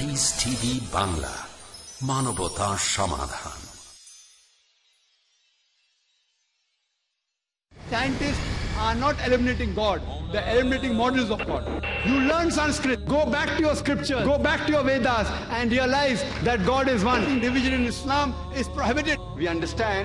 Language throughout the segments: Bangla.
পিস টিভি বাংলা মানবতা সমাধান Scientists are not eliminating God, they're eliminating models of God. You learn Sanskrit, go back to your scriptures, go back to your Vedas, and realize that God is one. Division in Islam is prohibited. We understand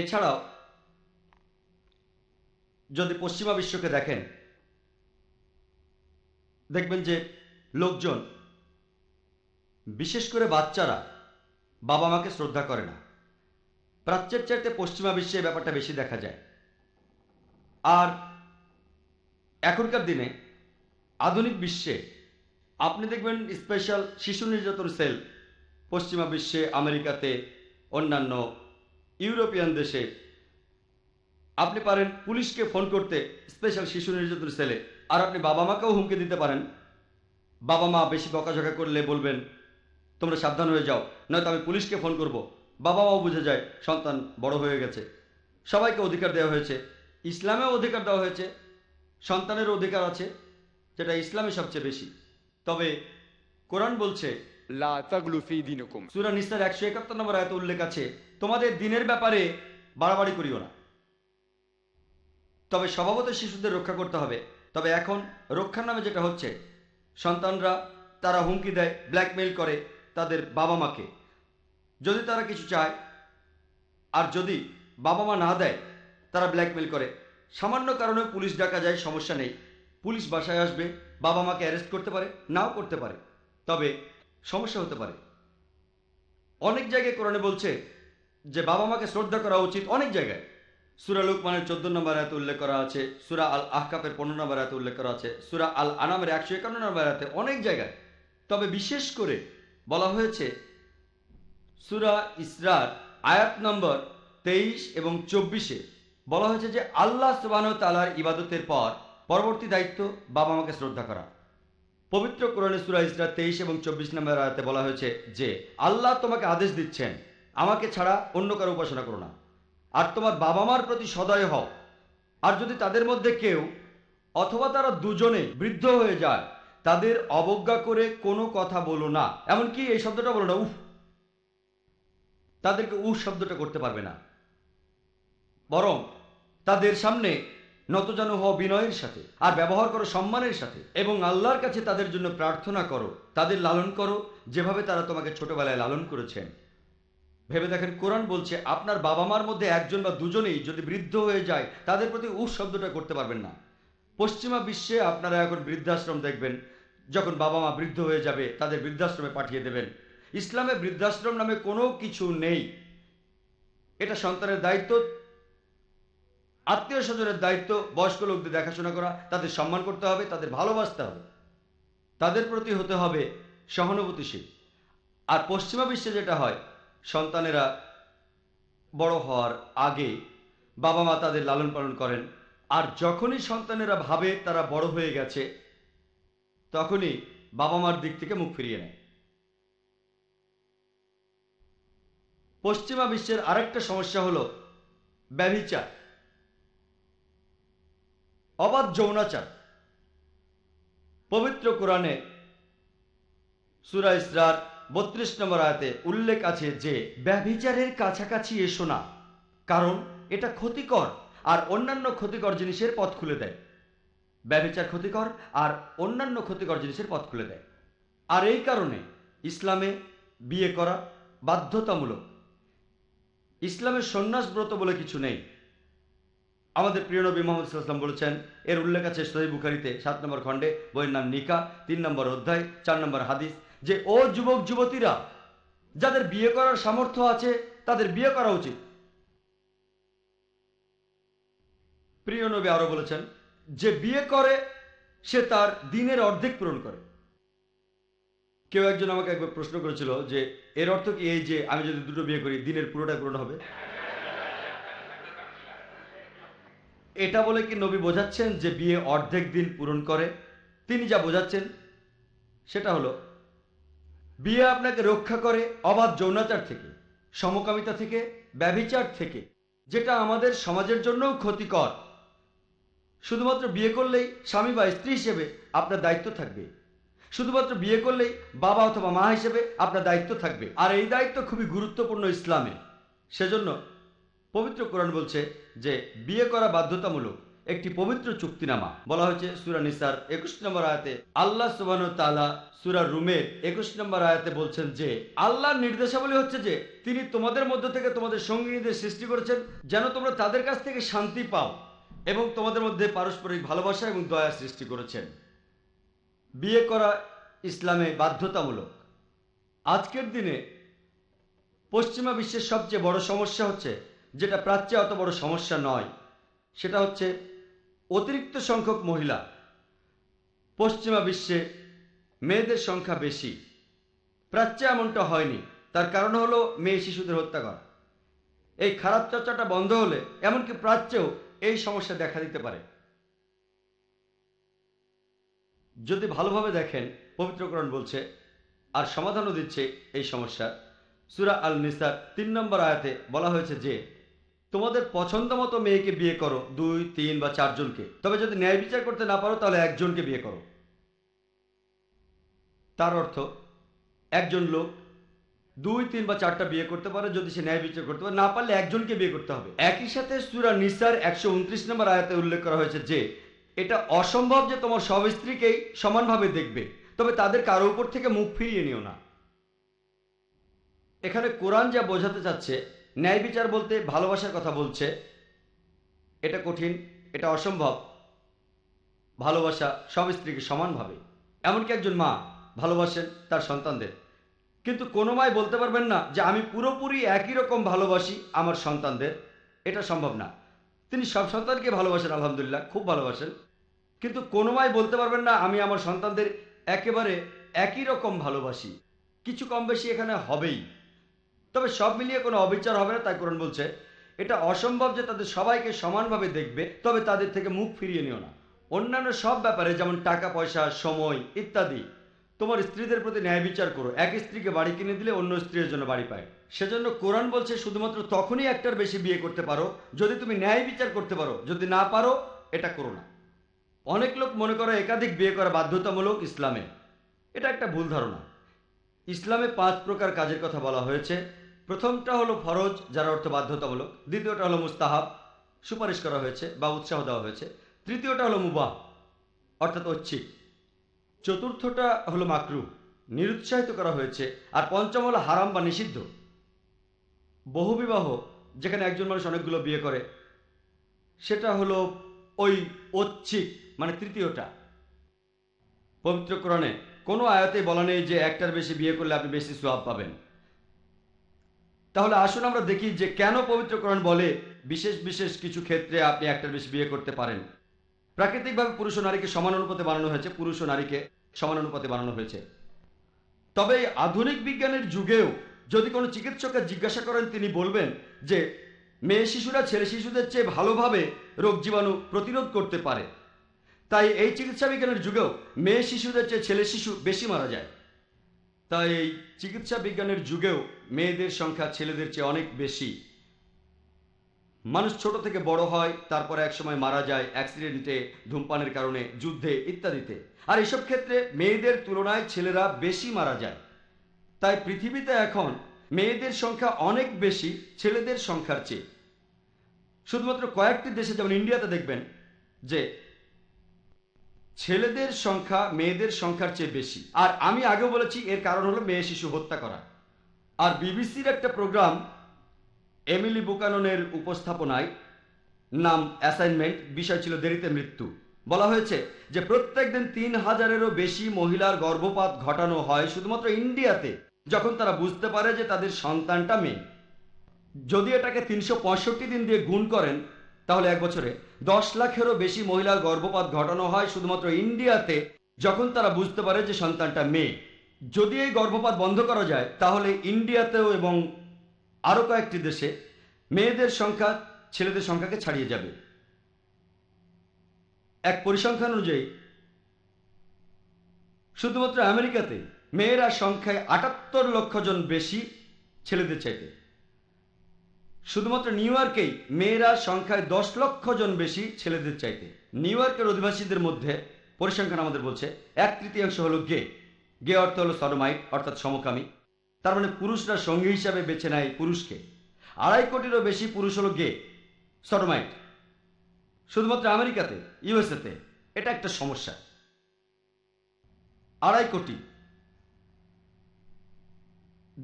এছাড়াও যদি পশ্চিমা বিশ্বকে দেখেন দেখবেন যে লোকজন বিশেষ করে বাচ্চারা বাবা মাকে শ্রদ্ধা করে না প্রাচ্যের চাইতে পশ্চিমা বিশ্বে ব্যাপারটা বেশি দেখা যায় আর এখনকার দিনে আধুনিক বিশ্বে আপনি দেখবেন স্পেশাল শিশু নির্যাতন সেল পশ্চিমা বিশ্বে আমেরিকাতে অন্যান্য ইউরোপিয়ান দেশে আপনি পারেন পুলিশকে ফোন করতে স্পেশাল শিশু নির্যাতন সেলে আর আপনি বাবা মাকেও হুমকি দিতে পারেন বাবা মা বেশি বকাঝকা করলে বলবেন তোমরা সাবধান হয়ে যাও নয়তো আমি পুলিশকে ফোন করব। বাবা মাও বুঝে যায় সন্তান বড় হয়ে গেছে সবাইকে অধিকার দেওয়া হয়েছে ইসলামেও অধিকার দেওয়া হয়েছে সন্তানের অধিকার আছে যেটা ইসলামে সবচেয়ে বেশি তবে কোরআন বলছে সুরা নিস্তার একশো একাত্তর নম্বর আয়ত উল্লেখ আছে তোমাদের দিনের ব্যাপারে বাড়াবাড়ি করিও না তবে স্বভাবত শিশুদের রক্ষা করতে হবে তবে এখন রক্ষার নামে যেটা হচ্ছে সন্তানরা তারা হুমকি দেয় ব্ল্যাকমেইল করে তাদের বাবা মাকে যদি তারা কিছু চায় আর যদি বাবা মা না দেয় তারা ব্ল্যাকমেল করে সামান্য কারণে পুলিশ ডাকা যায় সমস্যা নেই পুলিশ বাসায় আসবে বাবা মাকে অ্যারেস্ট করতে পারে নাও করতে পারে তবে সমস্যা হতে পারে অনেক জায়গায় কোরআনে বলছে যে বাবা মাকে শ্রদ্ধা করা উচিত অনেক জায়গায় সুরা লুকমানের চোদ্দ নম্বর হাতে উল্লেখ করা আছে সুরা আল আহকাপের পনেরো নম্বর হাতে উল্লেখ করা আছে সুরা আল আনামের একশো একান্ন নম্বর আয়াতে অনেক জায়গায় তবে বিশেষ করে বলা হয়েছে সুরা ইসরার আয়াত নম্বর তেইশ এবং চব্বিশে বলা হয়েছে যে আল্লাহ সুবাহন তালার ইবাদতের পর পরবর্তী দায়িত্ব বাবা মাকে শ্রদ্ধা করা পবিত্র কোরআনে সুরা ইসরা তেইশ এবং চব্বিশ নম্বর আয়াতে বলা হয়েছে যে আল্লাহ তোমাকে আদেশ দিচ্ছেন আমাকে ছাড়া অন্য কারো উপাসনা করো না আর তোমার বাবা মার প্রতি সদয় হও আর যদি তাদের মধ্যে কেউ অথবা তারা দুজনে বৃদ্ধ হয়ে যায় তাদের অবজ্ঞা করে কোনো কথা বলো না এমনকি এই শব্দটা বলো না উফ তাদেরকে উফ শব্দটা করতে পারবে না বরং তাদের সামনে যেন হও বিনয়ের সাথে আর ব্যবহার করো সম্মানের সাথে এবং আল্লাহর কাছে তাদের জন্য প্রার্থনা করো তাদের লালন করো যেভাবে তারা তোমাকে ছোটবেলায় লালন করেছেন ভেবে দেখেন কোরআন বলছে আপনার বাবা মার মধ্যে একজন বা দুজনেই যদি বৃদ্ধ হয়ে যায় তাদের প্রতি উ শব্দটা করতে পারবেন না পশ্চিমা বিশ্বে আপনারা এখন বৃদ্ধাশ্রম দেখবেন যখন বাবা মা বৃদ্ধ হয়ে যাবে তাদের বৃদ্ধাশ্রমে পাঠিয়ে দেবেন ইসলামে বৃদ্ধাশ্রম নামে কোনো কিছু নেই এটা সন্তানের দায়িত্ব আত্মীয় স্বজনের দায়িত্ব বয়স্ক লোকদের দেখাশোনা করা তাদের সম্মান করতে হবে তাদের ভালোবাসতে হবে তাদের প্রতি হতে হবে সহানুভূতিশীল আর পশ্চিমা বিশ্বে যেটা হয় সন্তানেরা বড় হওয়ার আগে বাবা মা তাদের লালন পালন করেন আর যখনই সন্তানেরা ভাবে তারা বড় হয়ে গেছে তখনই বাবা মার দিক থেকে মুখ ফিরিয়ে নেয় পশ্চিমা বিশ্বের আরেকটা সমস্যা হলো ব্যভিচার অবাধ যৌনাচার পবিত্র কোরআনে সুরা ইসরার বত্রিশ নম্বর আয়াতে উল্লেখ আছে যে ব্যভিচারের কাছাকাছি এসো না কারণ এটা ক্ষতিকর আর অন্যান্য ক্ষতিকর জিনিসের পথ খুলে দেয় ব্যভিচার ক্ষতিকর আর অন্যান্য ক্ষতিকর জিনিসের পথ খুলে দেয় আর এই কারণে ইসলামে বিয়ে করা বাধ্যতামূলক ইসলামের সন্ন্যাস ব্রত বলে কিছু নেই আমাদের প্রিয় নবী মোহাম্মদ ইসলাম বলেছেন এর উল্লেখ আছে সহি বুখারিতে সাত নম্বর খণ্ডে বইয়ের নাম নিকা তিন নম্বর অধ্যায় চার নম্বর হাদিস যে ও যুবক যুবতীরা যাদের বিয়ে করার সামর্থ্য আছে তাদের বিয়ে করা উচিত প্রিয় নবী আরো বলেছেন যে বিয়ে করে সে তার দিনের অর্ধেক পূরণ করে কেউ একজন আমাকে একবার প্রশ্ন করেছিল যে এর অর্থ কি এই যে আমি যদি দুটো বিয়ে করি দিনের পুরোটা পূরণ হবে এটা বলে কি নবী বোঝাচ্ছেন যে বিয়ে অর্ধেক দিন পূরণ করে তিনি যা বোঝাচ্ছেন সেটা হলো বিয়ে আপনাকে রক্ষা করে অবাধ যৌনাচার থেকে সমকামিতা থেকে ব্যভিচার থেকে যেটা আমাদের সমাজের জন্যও ক্ষতিকর শুধুমাত্র বিয়ে করলেই স্বামী বা স্ত্রী হিসেবে আপনার দায়িত্ব থাকবে শুধুমাত্র বিয়ে করলেই বাবা অথবা মা হিসেবে আপনার দায়িত্ব থাকবে আর এই দায়িত্ব খুবই গুরুত্বপূর্ণ ইসলামে সেজন্য পবিত্র কোরআন বলছে যে বিয়ে করা বাধ্যতামূলক একটি পবিত্র চুক্তিনামা বলা হয়েছে সুরা নিসার একুশ নম্বর আয়াতে আল্লাহ সুবান তালা সুরা রুমের একুশ নম্বর আয়াতে বলছেন যে আল্লাহর নির্দেশাবলী হচ্ছে যে তিনি তোমাদের মধ্য থেকে তোমাদের সঙ্গিনীদের সৃষ্টি করেছেন যেন তোমরা তাদের কাছ থেকে শান্তি পাও এবং তোমাদের মধ্যে পারস্পরিক ভালোবাসা এবং দয়া সৃষ্টি করেছেন বিয়ে করা ইসলামে বাধ্যতামূলক আজকের দিনে পশ্চিমা বিশ্বের সবচেয়ে বড় সমস্যা হচ্ছে যেটা প্রাচ্যে অত বড় সমস্যা নয় সেটা হচ্ছে অতিরিক্ত সংখ্যক মহিলা পশ্চিমা বিশ্বে মেয়েদের সংখ্যা বেশি প্রাচ্যে এমনটা হয়নি তার কারণ হলো মেয়ে শিশুদের হত্যা করা এই খারাপ চর্চাটা বন্ধ হলে এমনকি প্রাচ্যেও এই সমস্যা দেখা দিতে পারে যদি ভালোভাবে দেখেন পবিত্রকরণ বলছে আর সমাধানও দিচ্ছে এই সমস্যা সুরা আল নিসার তিন নম্বর আয়াতে বলা হয়েছে যে তোমাদের পছন্দ মতো মেয়েকে বিয়ে করো দুই তিন বা চারজনকে তবে যদি ন্যায় বিচার করতে না পারো তাহলে একজনকে বিয়ে করো তার অর্থ একজন লোক দুই তিন বা চারটা বিয়ে করতে পারে যদি সে ন্যায় বিচার করতে পারে না পারলে একজনকে বিয়ে করতে হবে একই সাথে সুরা নিসার একশো উনত্রিশ নম্বর আয়াতে উল্লেখ করা হয়েছে যে এটা অসম্ভব যে তোমার সব স্ত্রীকেই সমানভাবে দেখবে তবে তাদের কারো উপর থেকে মুখ ফিরিয়ে নিও না এখানে কোরআন যা বোঝাতে চাচ্ছে ন্যায় বিচার বলতে ভালোবাসার কথা বলছে এটা কঠিন এটা অসম্ভব ভালোবাসা সব স্ত্রীকে সমানভাবে এমনকি একজন মা ভালোবাসেন তার সন্তানদের কিন্তু কোনো মাই বলতে পারবেন না যে আমি পুরোপুরি একই রকম ভালোবাসি আমার সন্তানদের এটা সম্ভব না তিনি সব সন্তানকে ভালোবাসেন আলহামদুলিল্লাহ খুব ভালোবাসেন কিন্তু কোনো মাই বলতে পারবেন না আমি আমার সন্তানদের একেবারে একই রকম ভালোবাসি কিছু কম বেশি এখানে হবেই তবে সব মিলিয়ে কোনো অবিচার হবে না তাই কোরআন বলছে এটা অসম্ভব যে তাদের সবাইকে সমানভাবে দেখবে তবে তাদের থেকে মুখ ফিরিয়ে নিও না অন্যান্য সব ব্যাপারে যেমন টাকা পয়সা সময় ইত্যাদি তোমার স্ত্রীদের প্রতি ন্যায় বিচার করো এক স্ত্রীকে বাড়ি কিনে দিলে অন্য স্ত্রীর জন্য বাড়ি পায় সেজন্য কোরআন বলছে শুধুমাত্র তখনই একটার বেশি বিয়ে করতে পারো যদি তুমি ন্যায় বিচার করতে পারো যদি না পারো এটা করো না অনেক লোক মনে করে একাধিক বিয়ে করা বাধ্যতামূলক ইসলামে এটা একটা ভুল ধারণা ইসলামে পাঁচ প্রকার কাজের কথা বলা হয়েছে প্রথমটা হলো ফরজ যার অর্থ বাধ্যতামূলক দ্বিতীয়টা হলো মুস্তাহাব সুপারিশ করা হয়েছে বা উৎসাহ দেওয়া হয়েছে তৃতীয়টা হলো মুবাহ অর্থাৎ ঐচ্ছিক চতুর্থটা হলো মাকরু নিরুৎসাহিত করা হয়েছে আর পঞ্চম হলো হারাম বা নিষিদ্ধ বহুবিবাহ যেখানে একজন মানুষ অনেকগুলো বিয়ে করে সেটা হলো ওই ঐচ্ছিক মানে তৃতীয়টা পবিত্র কোনো আয়াতে বলা নেই যে একটার বেশি বিয়ে করলে আপনি বেশি সোয়াব পাবেন তাহলে আসুন আমরা দেখি যে কেন পবিত্রকরণ বলে বিশেষ বিশেষ কিছু ক্ষেত্রে আপনি একটার বেশি বিয়ে করতে পারেন প্রাকৃতিকভাবে পুরুষ ও নারীকে সমান অনুপাতে বানানো হয়েছে পুরুষ ও নারীকে সমান অনুপাতে বানানো হয়েছে তবে আধুনিক বিজ্ঞানের যুগেও যদি কোনো চিকিৎসককে জিজ্ঞাসা করেন তিনি বলবেন যে মেয়ে শিশুরা ছেলে শিশুদের চেয়ে ভালোভাবে রোগ জীবাণু প্রতিরোধ করতে পারে তাই এই চিকিৎসা বিজ্ঞানের যুগেও মেয়ে শিশুদের চেয়ে ছেলে শিশু বেশি মারা যায় তাই এই চিকিৎসা বিজ্ঞানের যুগেও মেয়েদের সংখ্যা ছেলেদের চেয়ে অনেক বেশি মানুষ ছোট থেকে বড় হয় তারপরে একসময় মারা যায় অ্যাক্সিডেন্টে ধূমপানের কারণে যুদ্ধে ইত্যাদিতে আর এসব ক্ষেত্রে মেয়েদের তুলনায় ছেলেরা বেশি মারা যায় তাই পৃথিবীতে এখন মেয়েদের সংখ্যা অনেক বেশি ছেলেদের সংখ্যার চেয়ে শুধুমাত্র কয়েকটি দেশে যেমন ইন্ডিয়াতে দেখবেন যে ছেলেদের সংখ্যা মেয়েদের সংখ্যার চেয়ে বেশি আর আমি আগে বলেছি এর কারণ হলো মেয়ে শিশু হত্যা করা আর বিবিসির একটা প্রোগ্রাম এমিলি বুকাননের উপস্থাপনায় নাম অ্যাসাইনমেন্ট বিষয় ছিল দেরিতে মৃত্যু বলা হয়েছে যে প্রত্যেক দিন তিন হাজারেরও বেশি মহিলার গর্ভপাত ঘটানো হয় শুধুমাত্র ইন্ডিয়াতে যখন তারা বুঝতে পারে যে তাদের সন্তানটা মেয়ে যদি এটাকে তিনশো দিন দিয়ে গুণ করেন তাহলে এক বছরে দশ লাখেরও বেশি মহিলার গর্ভপাত ঘটানো হয় শুধুমাত্র ইন্ডিয়াতে যখন তারা বুঝতে পারে যে সন্তানটা মেয়ে যদি এই গর্ভপাত বন্ধ করা যায় তাহলে ইন্ডিয়াতেও এবং আরও কয়েকটি দেশে মেয়েদের সংখ্যা ছেলেদের সংখ্যাকে ছাড়িয়ে যাবে এক পরিসংখ্যান অনুযায়ী শুধুমাত্র আমেরিকাতে মেয়েরা সংখ্যায় আটাত্তর লক্ষ জন বেশি ছেলেদের চাইতে শুধুমাত্র নিউ ইয়র্কেই মেয়েরা সংখ্যায় দশ লক্ষ জন বেশি ছেলেদের চাইতে নিউ ইয়র্কের অধিবাসীদের মধ্যে পরিসংখ্যান আমাদের বলছে এক তৃতীয়াংশ হলো গে গে অর্থ হলো সরমাইট অর্থাৎ সমকামী তার মানে পুরুষরা সঙ্গী হিসাবে বেছে নেয় পুরুষকে আড়াই কোটিরও বেশি পুরুষ হলো গে সরমাইট শুধুমাত্র আমেরিকাতে ইউএসএতে এটা একটা সমস্যা আড়াই কোটি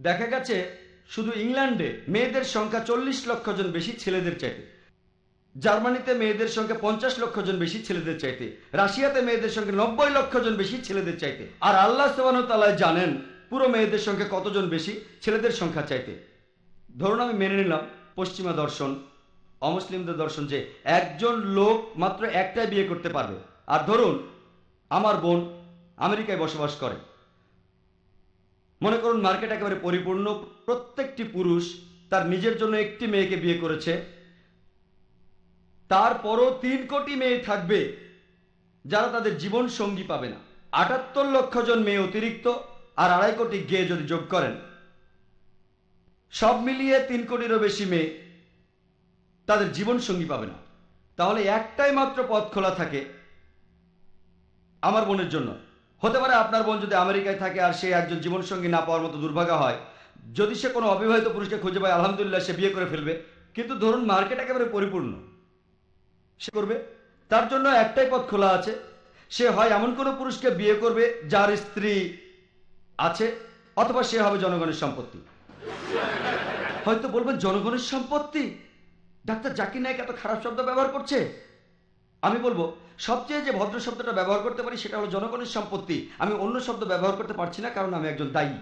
দেখা গেছে শুধু ইংল্যান্ডে মেয়েদের সংখ্যা চল্লিশ লক্ষ জন বেশি ছেলেদের চাইতে জার্মানিতে মেয়েদের সংখ্যা পঞ্চাশ লক্ষ জন বেশি ছেলেদের চাইতে রাশিয়াতে মেয়েদের সংখ্যা নব্বই লক্ষ জন বেশি ছেলেদের চাইতে আর আল্লাহ সোবানতালায় জানেন পুরো মেয়েদের সংখ্যা কতজন বেশি ছেলেদের সংখ্যা চাইতে ধরুন আমি মেনে নিলাম পশ্চিমা দর্শন অমুসলিমদের দর্শন যে একজন লোক মাত্র একটাই বিয়ে করতে পারবে আর ধরুন আমার বোন আমেরিকায় বসবাস করে মনে করুন মার্কেট একেবারে পরিপূর্ণ প্রত্যেকটি পুরুষ তার নিজের জন্য একটি মেয়েকে বিয়ে করেছে তারপরও তিন কোটি মেয়ে থাকবে যারা তাদের জীবন সঙ্গী পাবে না আটাত্তর লক্ষ জন মেয়ে অতিরিক্ত আর আড়াই কোটি গে যদি যোগ করেন সব মিলিয়ে তিন কোটিরও বেশি মেয়ে তাদের জীবন সঙ্গী পাবে না তাহলে একটাই মাত্র পথ খোলা থাকে আমার বোনের জন্য হতে পারে আপনার বোন যদি আমেরিকায় থাকে আর সে একজন জীবনসঙ্গী না পাওয়ার মতো দুর্ভাগা হয় যদি সে কোনো অবিবাহিত পুরুষকে খুঁজে পায় আলহামদুলিল্লাহ সে বিয়ে করে ফেলবে কিন্তু ধরুন মার্কেট একেবারে পরিপূর্ণ সে করবে তার জন্য একটাই পথ খোলা আছে সে হয় এমন কোনো পুরুষকে বিয়ে করবে যার স্ত্রী আছে অথবা সে হবে জনগণের সম্পত্তি হয়তো বলবেন জনগণের সম্পত্তি ডাক্তার জাকির নায়ক এত খারাপ শব্দ ব্যবহার করছে আমি বলবো সবচেয়ে যে ভদ্র শব্দটা ব্যবহার করতে পারি সেটা হলো জনগণের সম্পত্তি আমি অন্য শব্দ ব্যবহার করতে পারছি না কারণ আমি একজন দায়ী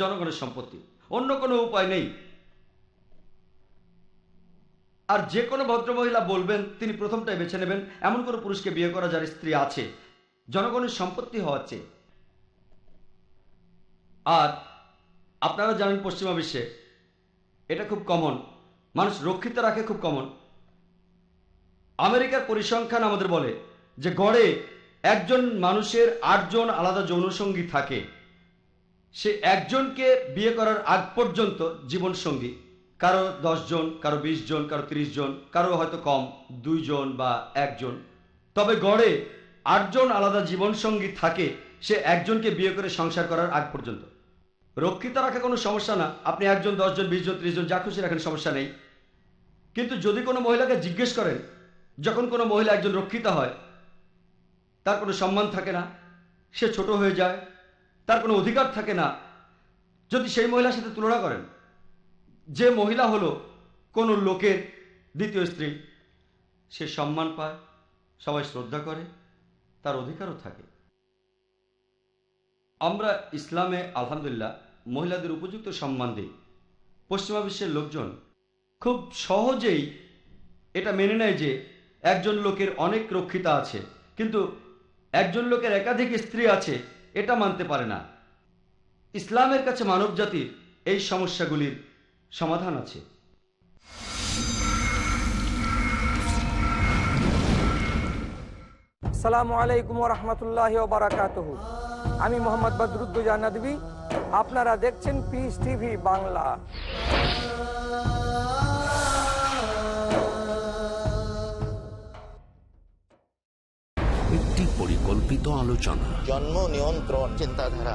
জনগণের সম্পত্তি অন্য কোনো উপায় নেই আর যে কোনো ভদ্রমহিলা বলবেন তিনি প্রথমটাই বেছে নেবেন এমন কোনো পুরুষকে বিয়ে করা যার স্ত্রী আছে জনগণের সম্পত্তি হওয়া চেয়ে আর আপনারা জানেন পশ্চিমা বিশ্বে এটা খুব কমন মানুষ রক্ষিত রাখে খুব কমন আমেরিকার পরিসংখ্যান আমাদের বলে যে গড়ে একজন মানুষের আটজন আলাদা যৌনসঙ্গী থাকে সে একজনকে বিয়ে করার আগ পর্যন্ত জীবনসঙ্গী কারো জন কারো বিশ জন কারো ত্রিশ জন কারো হয়তো কম দুইজন বা একজন তবে গড়ে আটজন আলাদা জীবনসঙ্গী থাকে সে একজনকে বিয়ে করে সংসার করার আগ পর্যন্ত রক্ষিতা রাখা কোনো সমস্যা না আপনি একজন দশজন বিশজন ত্রিশজন যা খুশি রাখেন সমস্যা নেই কিন্তু যদি কোনো মহিলাকে জিজ্ঞেস করেন যখন কোনো মহিলা একজন রক্ষিতা হয় তার কোনো সম্মান থাকে না সে ছোট হয়ে যায় তার কোনো অধিকার থাকে না যদি সেই মহিলার সাথে তুলনা করেন যে মহিলা হলো কোনো লোকের দ্বিতীয় স্ত্রী সে সম্মান পায় সবাই শ্রদ্ধা করে তার অধিকারও থাকে আমরা ইসলামে আলহামদুলিল্লাহ মহিলাদের উপযুক্ত সম্মান দিই পশ্চিমা বিশ্বের লোকজন খুব সহজেই এটা মেনে নেয় যে একজন লোকের অনেক রক্ষিতা আছে কিন্তু একজন লোকের একাধিক স্ত্রী আছে এটা মানতে পারে না ইসলামের কাছে জাতির এই সমস্যাগুলির সমাধান আছে সালামু আলাইকুম রহমতুল্লাহ বারাকাত আমি মোহাম্মদ বদরুদ্দুজা নদী আপনারা দেখছেন পিস টিভি বাংলা পরিকল্পিত আলোচনা জন্ম নিয়ন্ত্রণ চিন্তাধারা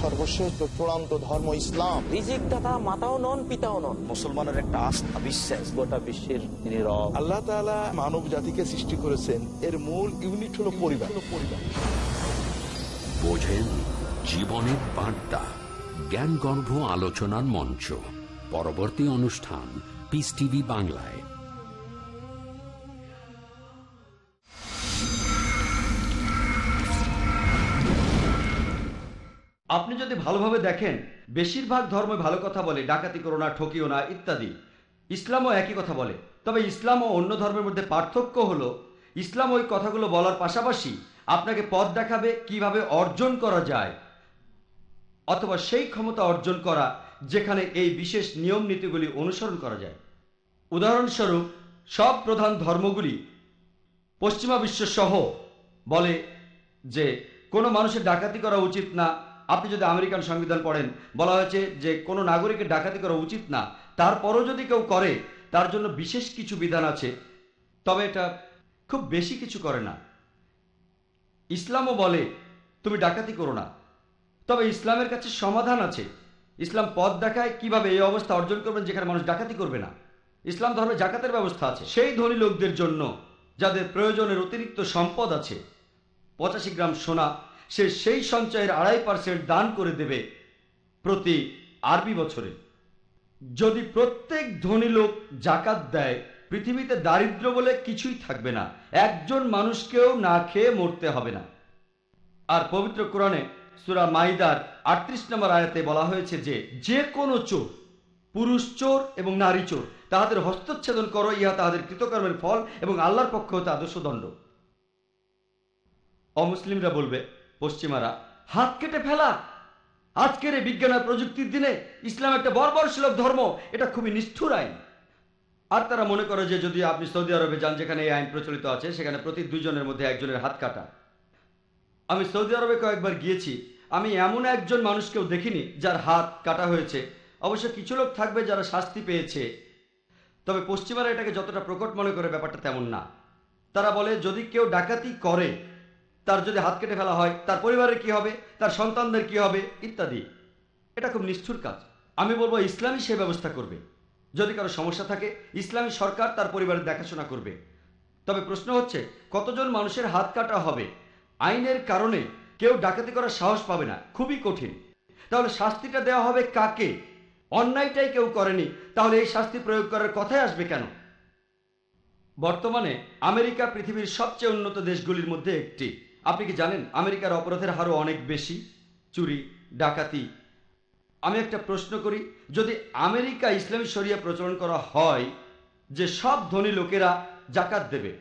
সর্বশেষ চূড়ান্ত ধর্ম ইসলাম রিজিক দাতা মাতাও নন পিতাও নন মুসলমানের একটা আস্থা বিশ্বাস গোটা বিশ্বের নীরব আল্লাহ তালা মানব জাতিকে সৃষ্টি করেছেন এর মূল ইউনিট হল পরিবার বোঝেন জীবনের বার্তা জ্ঞানগর্ভ আলোচনার মঞ্চ পরবর্তী অনুষ্ঠান পিস টিভি বাংলায় আপনি যদি ভালোভাবে দেখেন বেশিরভাগ ধর্ম ভালো কথা বলে ডাকাতি করো না ঠকিও না ইত্যাদি ইসলামও একই কথা বলে তবে ইসলাম ও অন্য ধর্মের মধ্যে পার্থক্য হলো ইসলাম ওই কথাগুলো বলার পাশাপাশি আপনাকে পথ দেখাবে কিভাবে অর্জন করা যায় অথবা সেই ক্ষমতা অর্জন করা যেখানে এই বিশেষ নিয়ম নীতিগুলি অনুসরণ করা যায় উদাহরণস্বরূপ সব প্রধান ধর্মগুলি পশ্চিমা বিশ্ব সহ বলে যে কোনো মানুষের ডাকাতি করা উচিত না আপনি যদি আমেরিকান সংবিধান পড়েন বলা হয়েছে যে কোনো নাগরিকের ডাকাতি করা উচিত না তারপরও যদি কেউ করে তার জন্য বিশেষ কিছু বিধান আছে তবে এটা খুব বেশি কিছু করে না ইসলামও বলে তুমি ডাকাতি করো না তবে ইসলামের কাছে সমাধান আছে ইসলাম পথ দেখায় কিভাবে এই অবস্থা অর্জন করবেন যেখানে মানুষ ডাকাতি করবে না ইসলাম ধর্মে জাকাতের ব্যবস্থা আছে সেই ধনী লোকদের জন্য যাদের প্রয়োজনের অতিরিক্ত সম্পদ আছে পঁচাশি গ্রাম সোনা সে সেই সঞ্চয়ের আড়াই পার্সেন্ট দান করে দেবে প্রতি আরবি বছরে যদি প্রত্যেক ধনী লোক জাকাত দেয় পৃথিবীতে দারিদ্র বলে কিছুই থাকবে না একজন মানুষকেও না খেয়ে মরতে হবে না আর পবিত্র কোরআনে সুরা মাইদার আটত্রিশ নম্বর আয়াতে বলা হয়েছে যে যে কোনো চোর পুরুষ চোর এবং নারী চোর তাহাদের হস্তচ্ছেদন করো ইহা তাহাদের কৃতকর্মের ফল এবং আল্লাহর পক্ষ হতে আদর্শ দণ্ড অমুসলিমরা বলবে পশ্চিমারা হাত কেটে ফেলা আজকের এই বিজ্ঞান আর প্রযুক্তির দিনে ইসলাম একটা বর্বর সুলভ ধর্ম এটা খুবই নিষ্ঠুর আইন আর তারা মনে করে যে যদি আপনি সৌদি আরবে যান যেখানে এই আইন প্রচলিত আছে সেখানে প্রতি দুজনের মধ্যে একজনের হাত কাটা আমি সৌদি আরবে কয়েকবার গিয়েছি আমি এমন একজন মানুষকেও দেখিনি যার হাত কাটা হয়েছে অবশ্য কিছু লোক থাকবে যারা শাস্তি পেয়েছে তবে পশ্চিমারা এটাকে যতটা প্রকট মনে করে ব্যাপারটা তেমন না তারা বলে যদি কেউ ডাকাতি করে তার যদি হাত কেটে ফেলা হয় তার পরিবারের কি হবে তার সন্তানদের কি হবে ইত্যাদি এটা খুব নিষ্ঠুর কাজ আমি বলবো ইসলামই সে ব্যবস্থা করবে যদি কারো সমস্যা থাকে ইসলামী সরকার তার পরিবারের দেখাশোনা করবে তবে প্রশ্ন হচ্ছে কতজন মানুষের হাত কাটা হবে আইনের কারণে কেউ ডাকাতি করার সাহস পাবে না খুবই কঠিন তাহলে শাস্তিটা দেওয়া হবে কাকে অন্যায়টাই কেউ করেনি তাহলে এই শাস্তি প্রয়োগ করার কথাই আসবে কেন বর্তমানে আমেরিকা পৃথিবীর সবচেয়ে উন্নত দেশগুলির মধ্যে একটি আপনি কি জানেন আমেরিকার অপরাধের হারও অনেক বেশি চুরি ডাকাতি আমি একটা প্রশ্ন করি যদি আমেরিকা ইসলামী শরিয়া প্রচলন করা হয় যে সব ধনী লোকেরা জাকাত দেবে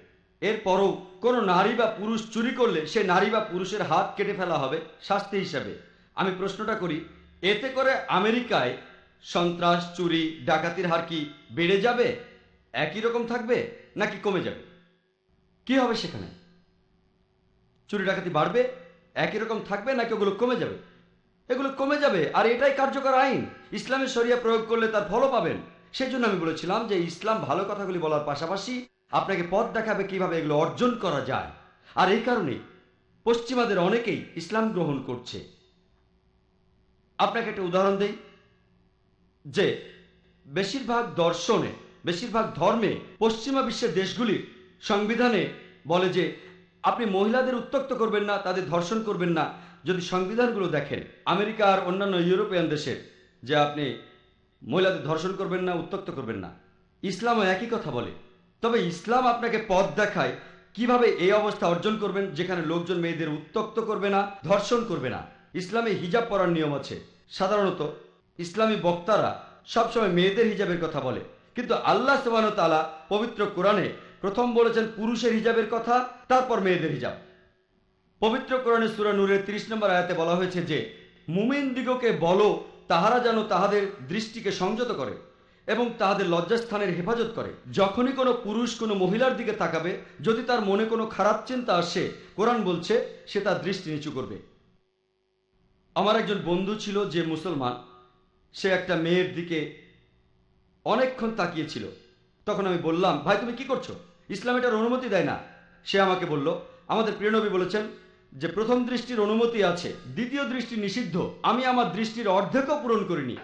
এরপরও কোনো নারী বা পুরুষ চুরি করলে সে নারী বা পুরুষের হাত কেটে ফেলা হবে শাস্তি হিসাবে আমি প্রশ্নটা করি এতে করে আমেরিকায় সন্ত্রাস চুরি ডাকাতির হার কি বেড়ে যাবে একই রকম থাকবে নাকি কমে যাবে কি হবে সেখানে চুরি ডাকাতি বাড়বে একই রকম থাকবে নাকি ওগুলো কমে যাবে এগুলো কমে যাবে আর এটাই কার্যকর আইন ইসলামের সরিয়া প্রয়োগ করলে তার ফলও পাবেন সেই জন্য আমি বলেছিলাম যে ইসলাম ভালো কথাগুলি বলার পাশাপাশি আপনাকে পথ দেখাবে কিভাবে এগুলো অর্জন করা যায় আর এই কারণে পশ্চিমাদের অনেকেই ইসলাম গ্রহণ করছে আপনাকে একটা উদাহরণ দেই যে বেশিরভাগ দর্শনে বেশিরভাগ ধর্মে পশ্চিমা বিশ্বের দেশগুলির সংবিধানে বলে যে আপনি মহিলাদের উত্তক্ত করবেন না তাদের ধর্ষণ করবেন না যদি সংবিধানগুলো দেখেন আমেরিকা আর অন্যান্য ইউরোপিয়ান দেশের যে আপনি মহিলাদের ধর্ষণ করবেন না উত্তক্ত করবেন না ইসলামও একই কথা বলে তবে ইসলাম আপনাকে পথ দেখায় কিভাবে এই অবস্থা অর্জন করবেন যেখানে লোকজন মেয়েদের উত্তক্ত করবে না ধর্ষণ করবে না ইসলামে হিজাব পরার নিয়ম আছে সাধারণত ইসলামী বক্তারা সবসময় মেয়েদের হিজাবের কথা বলে কিন্তু আল্লাহ সোবান তালা পবিত্র কোরআনে প্রথম বলেছেন পুরুষের হিজাবের কথা তারপর মেয়েদের হিজাব পবিত্র কোরআনে সুরা নূরের ৩০ নম্বর আয়াতে বলা হয়েছে যে মুমিন দিগকে বলো তাহারা যেন তাহাদের দৃষ্টিকে সংযত করে এবং তাহাদের লজ্জাস্থানের হেফাজত করে যখনই কোনো পুরুষ কোনো মহিলার দিকে তাকাবে যদি তার মনে কোনো খারাপ চিন্তা আসে কোরআন বলছে সে তার দৃষ্টি নিচু করবে আমার একজন বন্ধু ছিল যে মুসলমান সে একটা মেয়ের দিকে অনেকক্ষণ তাকিয়েছিল তখন আমি বললাম ভাই তুমি কি করছো ইসলাম এটার অনুমতি দেয় না সে আমাকে বলল আমাদের প্রিয়নবী বলেছেন যে প্রথম দৃষ্টির অনুমতি আছে দ্বিতীয় দৃষ্টি নিষিদ্ধ আমি আমার দৃষ্টির অর্ধেকও পূরণ করিনি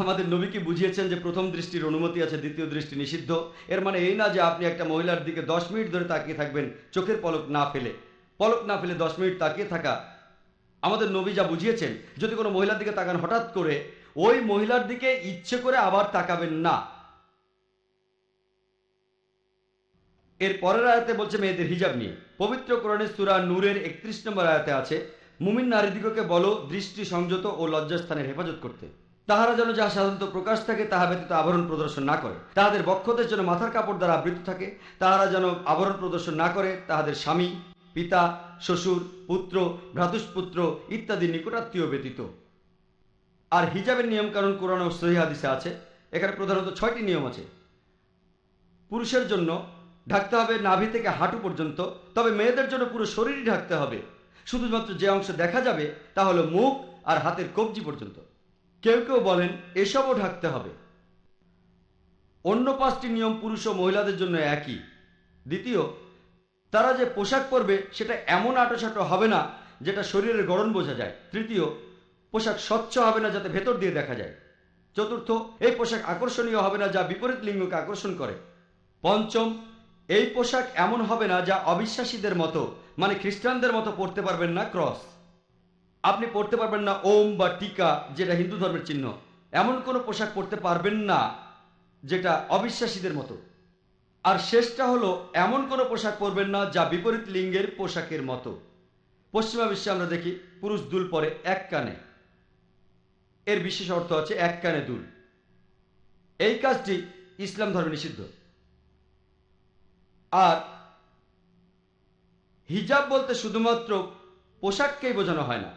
আমাদের নবী কি বুঝিয়েছেন যে প্রথম দৃষ্টির অনুমতি আছে দ্বিতীয় দৃষ্টি নিষিদ্ধ এর মানে এই না যে আপনি একটা মহিলার দিকে দশ মিনিট ধরে তাকিয়ে থাকবেন চোখের পলক না ফেলে পলক না ফেলে দশ মিনিট তাকিয়ে থাকা আমাদের নবী যা বুঝিয়েছেন যদি কোনো মহিলার দিকে তাকান হঠাৎ করে ওই মহিলার দিকে ইচ্ছে করে আবার তাকাবেন না এর পরের আয়াতে বলছে মেয়েদের হিজাব নিয়ে পবিত্র কোরআনে সুরা নূরের একত্রিশ নম্বর আয়াতে আছে মুমিন নারীদিগকে বলো দৃষ্টি সংযত ও লজ্জাস্থানের হেফাজত করতে তাহারা যেন যাহা সাধারণত প্রকাশ থাকে তাহা ব্যতীত আবরণ প্রদর্শন না করে তাহাদের বক্ষদের যেন মাথার কাপড় দ্বারা আবৃত থাকে তাহারা যেন আবরণ প্রদর্শন না করে তাহাদের স্বামী পিতা শ্বশুর পুত্র ভ্রাতুষ্পুত্র ইত্যাদি নিকটাত্মীয় ব্যতীত আর হিজাবের নিয়মকানুন কোরআন ও সহিহাদিসে আছে এখানে প্রধানত ছয়টি নিয়ম আছে পুরুষের জন্য ঢাকতে হবে নাভি থেকে হাঁটু পর্যন্ত তবে মেয়েদের জন্য পুরো শরীরই ঢাকতে হবে শুধুমাত্র যে অংশ দেখা যাবে তা হলো মুখ আর হাতের কবজি পর্যন্ত কেউ কেউ বলেন এসবও ঢাকতে হবে অন্য পাঁচটি নিয়ম পুরুষ ও মহিলাদের জন্য একই দ্বিতীয় তারা যে পোশাক পরবে সেটা এমন আটোসাটো হবে না যেটা শরীরের গড়ন বোঝা যায় তৃতীয় পোশাক স্বচ্ছ হবে না যাতে ভেতর দিয়ে দেখা যায় চতুর্থ এই পোশাক আকর্ষণীয় হবে না যা বিপরীত লিঙ্গকে আকর্ষণ করে পঞ্চম এই পোশাক এমন হবে না যা অবিশ্বাসীদের মতো মানে খ্রিস্টানদের মতো পড়তে পারবেন না ক্রস আপনি পড়তে পারবেন না ওম বা টিকা যেটা হিন্দু ধর্মের চিহ্ন এমন কোনো পোশাক পরতে পারবেন না যেটা অবিশ্বাসীদের মতো আর শেষটা হলো এমন কোনো পোশাক পরবেন না যা বিপরীত লিঙ্গের পোশাকের মতো পশ্চিমা বিশ্বে আমরা দেখি পুরুষ দুল পরে এক কানে এর বিশেষ অর্থ আছে এক কানে দুল এই কাজটি ইসলাম ধর্মে নিষিদ্ধ আর হিজাব বলতে শুধুমাত্র পোশাককেই বোঝানো হয় না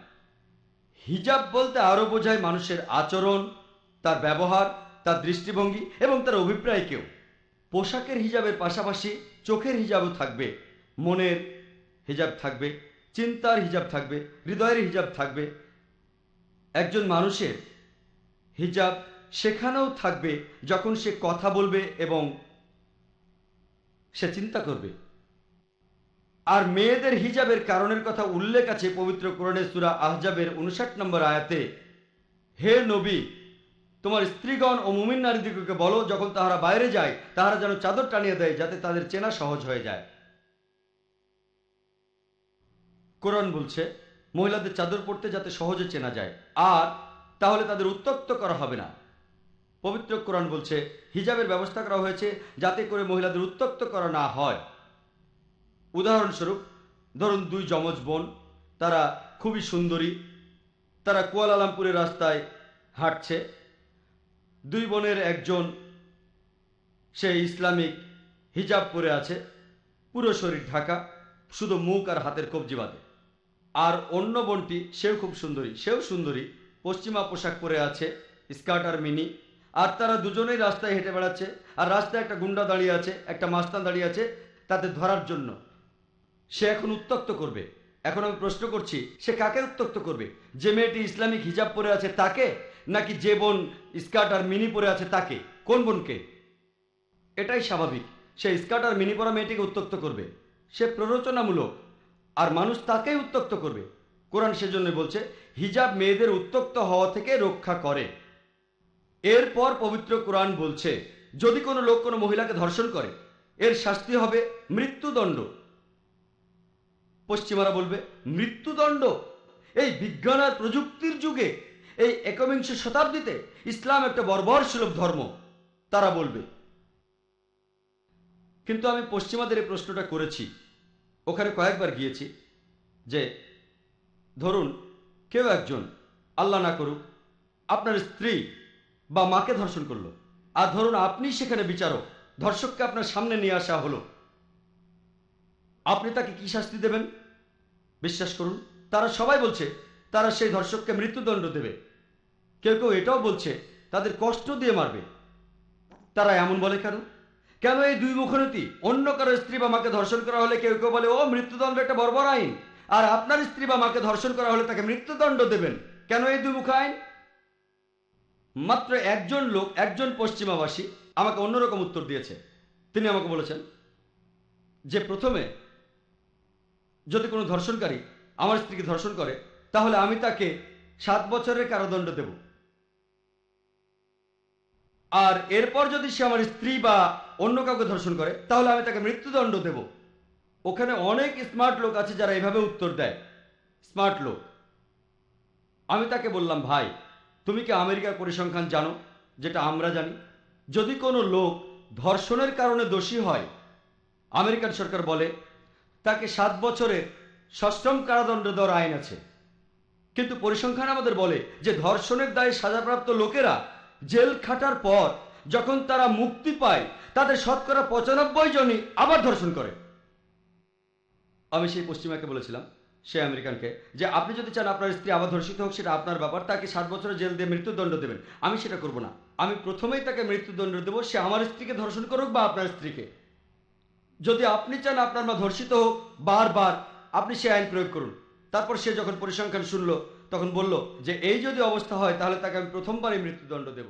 হিজাব বলতে আরও বোঝায় মানুষের আচরণ তার ব্যবহার তার দৃষ্টিভঙ্গি এবং তার অভিপ্রায়কেও পোশাকের হিজাবের পাশাপাশি চোখের হিজাবও থাকবে মনের হিজাব থাকবে চিন্তার হিজাব থাকবে হৃদয়ের হিজাব থাকবে একজন মানুষের হিজাব সেখানেও থাকবে যখন সে কথা বলবে এবং সে চিন্তা করবে আর মেয়েদের হিজাবের কারণের কথা উল্লেখ আছে পবিত্র কোরণে সুরা আহজাবের উনষাট নম্বর আয়াতে হে নবী তোমার স্ত্রীগণ ও মুমিন নারীদিগকে বলো যখন তাহারা বাইরে যায় তাহারা যেন চাদর টানিয়ে দেয় যাতে তাদের চেনা সহজ হয়ে যায় কোরআন বলছে মহিলাদের চাদর পড়তে যাতে সহজে চেনা যায় আর তাহলে তাদের উত্তপ্ত করা হবে না পবিত্র কোরআন বলছে হিজাবের ব্যবস্থা করা হয়েছে যাতে করে মহিলাদের উত্তপ্ত করা না হয় উদাহরণস্বরূপ ধরুন দুই যমজ বোন তারা খুবই সুন্দরী তারা কুয়ালালামপুরের রাস্তায় হাঁটছে দুই বোনের একজন সে ইসলামিক হিজাব পরে আছে পুরো শরীর ঢাকা শুধু মুখ আর হাতের কবজি বাঁধে আর অন্য বোনটি সেও খুব সুন্দরী সেও সুন্দরী পশ্চিমা পোশাক পরে আছে স্কার্ট আর মিনি আর তারা দুজনেই রাস্তায় হেঁটে বেড়াচ্ছে আর রাস্তায় একটা গুন্ডা দাঁড়িয়ে আছে একটা মাস্তান দাঁড়িয়ে আছে তাদের ধরার জন্য সে এখন উত্তক্ত করবে এখন আমি প্রশ্ন করছি সে কাকে উত্তক্ত করবে যে মেয়েটি ইসলামিক হিজাব পরে আছে তাকে নাকি যে বোন স্কার্ট আর মিনি পরে আছে তাকে কোন বোনকে এটাই স্বাভাবিক সে স্কার্ট আর মিনি পরা মেয়েটিকে উত্তক্ত করবে সে প্ররোচনামূলক আর মানুষ তাকেই উত্তক্ত করবে কোরআন সেজন্য বলছে হিজাব মেয়েদের উত্তক্ত হওয়া থেকে রক্ষা করে এরপর পবিত্র কোরআন বলছে যদি কোনো লোক কোনো মহিলাকে ধর্ষণ করে এর শাস্তি হবে মৃত্যুদণ্ড পশ্চিমারা বলবে মৃত্যুদণ্ড এই বিজ্ঞান আর প্রযুক্তির যুগে এই একবিংশ শতাব্দীতে ইসলাম একটা বর্বর সুলভ ধর্ম তারা বলবে কিন্তু আমি পশ্চিমাদের এই প্রশ্নটা করেছি ওখানে কয়েকবার গিয়েছি যে ধরুন কেউ একজন আল্লাহ না করুক আপনার স্ত্রী বা মাকে ধর্ষণ করলো আর ধরুন আপনি সেখানে বিচারক ধর্ষককে আপনার সামনে নিয়ে আসা হলো আপনি তাকে কি শাস্তি দেবেন বিশ্বাস করুন তারা সবাই বলছে তারা সেই ধর্ষককে মৃত্যুদণ্ড দেবে কেউ কেউ এটাও বলছে তাদের কষ্ট দিয়ে মারবে তারা এমন বলে কেন কেন এই দুই মুখোনীতি অন্য কারো স্ত্রী বা মাকে ধর্ষণ করা হলে কেউ কেউ বলে ও মৃত্যুদণ্ড একটা বর্বর আইন আর আপনার স্ত্রী বা মাকে ধর্ষণ করা হলে তাকে মৃত্যুদণ্ড দেবেন কেন এই দুই মুখ আইন মাত্র একজন লোক একজন পশ্চিমাবাসী আমাকে অন্যরকম উত্তর দিয়েছে তিনি আমাকে বলেছেন যে প্রথমে যদি কোনো ধর্ষণকারী আমার স্ত্রীকে ধর্ষণ করে তাহলে আমি তাকে সাত বছরের কারাদণ্ড দেবো আর এরপর যদি সে আমার স্ত্রী বা অন্য কাউকে ধর্ষণ করে তাহলে আমি তাকে মৃত্যুদণ্ড দেব ওখানে অনেক স্মার্ট লোক আছে যারা এভাবে উত্তর দেয় স্মার্ট লোক আমি তাকে বললাম ভাই তুমি কি আমেরিকার পরিসংখ্যান জানো যেটা আমরা জানি যদি কোনো লোক ধর্ষণের কারণে দোষী হয় আমেরিকান সরকার বলে তাকে সাত বছরের সষ্টম কারাদণ্ড দেওয়ার আইন আছে কিন্তু পরিসংখ্যান আমাদের বলে যে ধর্ষণের দায়ে সাজাপ্রাপ্ত লোকেরা জেল খাটার পর যখন তারা মুক্তি পায় তাদের শতকরা পঁচানব্বই জনই আবার ধর্ষণ করে আমি সেই পশ্চিমাকে বলেছিলাম সে আমেরিকানকে যে আপনি যদি চান আপনার স্ত্রী আবার ধর্ষিত হোক সেটা আপনার ব্যাপার তাকে সাত বছরের জেল দিয়ে মৃত্যুদণ্ড দেবেন আমি সেটা করব না আমি প্রথমেই তাকে মৃত্যুদণ্ড দেবো সে আমার স্ত্রীকে ধর্ষণ করুক বা আপনার স্ত্রীকে যদি আপনি চান আপনার মা ধর্ষিত হোক বারবার আপনি সে আইন প্রয়োগ করুন তারপর সে যখন পরিসংখ্যান শুনল তখন বলল যে এই যদি অবস্থা হয় তাহলে তাকে আমি প্রথমবারই মৃত্যুদণ্ড দেব